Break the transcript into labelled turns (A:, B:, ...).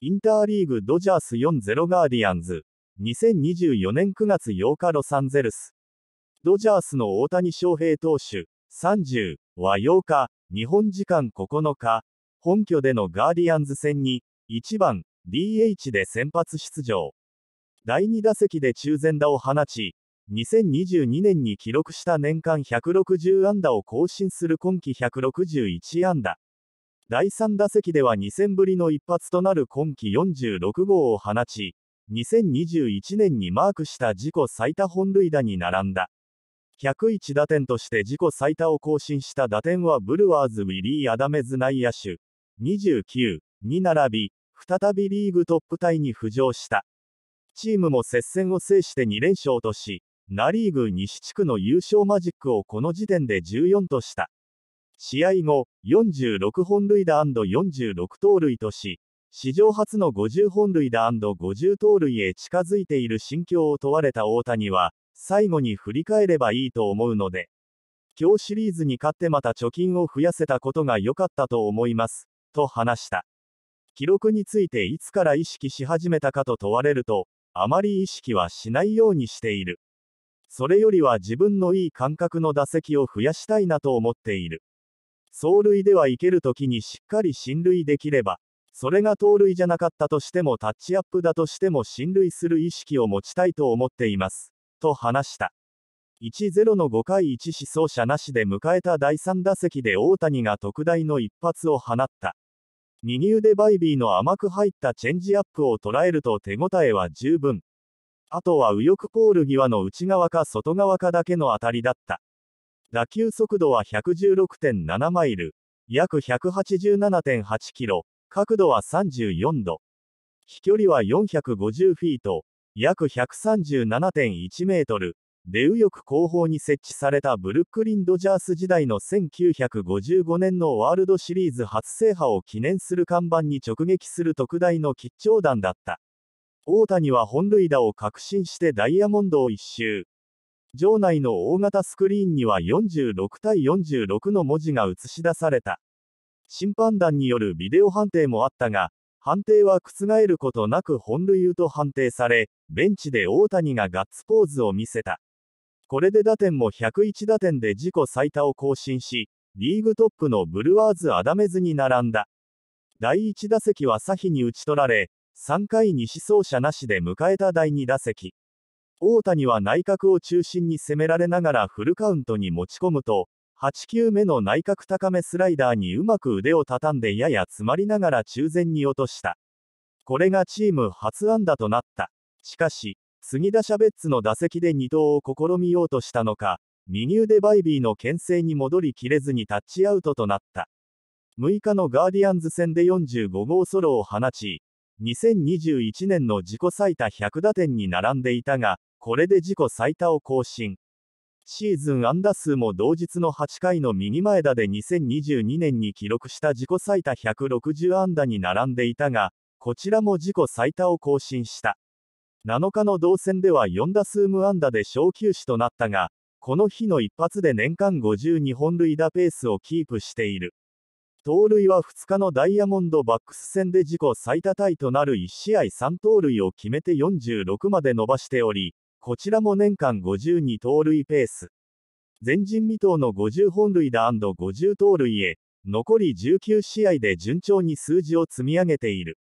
A: インターリーグドジャース4-0ガーディアンズ。2024年9月8日ロサンゼルス。ドジャースの大谷翔平投手、30は8日、日本時間9日、本拠でのガーディアンズ戦に、1番 DH で先発出場。第2打席で中前打を放ち、2022年に記録した年間160安打を更新する今季161安打。第3打席では2戦ぶりの一発となる今季46号を放ち、2021年にマークした自己最多本塁打に並んだ。101打点として自己最多を更新した打点はブルワーズウィリー・アダメズ内野手29に並び、再びリーグトップタイに浮上した。チームも接戦を制して2連勝とし、ナ・リーグ西地区の優勝マジックをこの時点で14とした。試合後、46本塁打 &46 盗塁とし、史上初の50本塁打 &50 盗塁へ近づいている心境を問われた大谷は、最後に振り返ればいいと思うので、今日シリーズに勝ってまた貯金を増やせたことが良かったと思います、と話した。記録についていつから意識し始めたかと問われると、あまり意識はしないようにしている。それよりは自分のいい感覚の打席を増やしたいなと思っている。走塁では行けるときにしっかり進塁できれば、それが盗塁じゃなかったとしてもタッチアップだとしても進塁する意識を持ちたいと思っています。と話した。1-0の5回1思想者なしで迎えた第3打席で大谷が特大の一発を放った。右腕バイビーの甘く入ったチェンジアップを捉えると手応えは十分。あとは右翼ポール際の内側か外側かだけの当たりだった。打球速度は116.7マイル、約187.8キロ、角度は34度。飛距離は450フィート、約137.1メートル、で右翼後方に設置されたブルックリン・ドジャース時代の1955年のワールドシリーズ初制覇を記念する看板に直撃する特大の吉兆弾だった。大谷は本塁打を確信してダイヤモンドを一周。場内の大型スクリーンには46対46の文字が映し出された。審判団によるビデオ判定もあったが、判定は覆ることなく本塁打と判定され、ベンチで大谷がガッツポーズを見せた。これで打点も101打点で自己最多を更新し、リーグトップのブルワーズ・アダメズに並んだ。第1打席は左比に打ち取られ、3回に死走者なしで迎えた第2打席。大谷は内角を中心に攻められながらフルカウントに持ち込むと、8球目の内角高めスライダーにうまく腕を畳んでやや詰まりながら中前に落とした。これがチーム初安打となった。しかし、杉田シャベッツの打席で二投を試みようとしたのか、右腕バイビーの牽制に戻りきれずにタッチアウトとなった。6日のガーディアンズ戦で45号ソロを放ち、2021年の自己最多100打点に並んでいたが、これで自己最多を更新。シーズン安打数も同日の8回の右前田で2022年に記録した自己最多160安打に並んでいたが、こちらも自己最多を更新した。7日の同戦では4打数無安打で小休止となったが、この日の一発で年間52本塁打ペースをキープしている。盗塁は2日のダイヤモンドバックス戦で自己最多タイとなる1試合3盗塁を決めて46まで伸ばしており、こちらも年間52盗塁ペース。前人未到の50本塁打 &50 盗塁へ、残り19試合で順調に数字を積み上げている。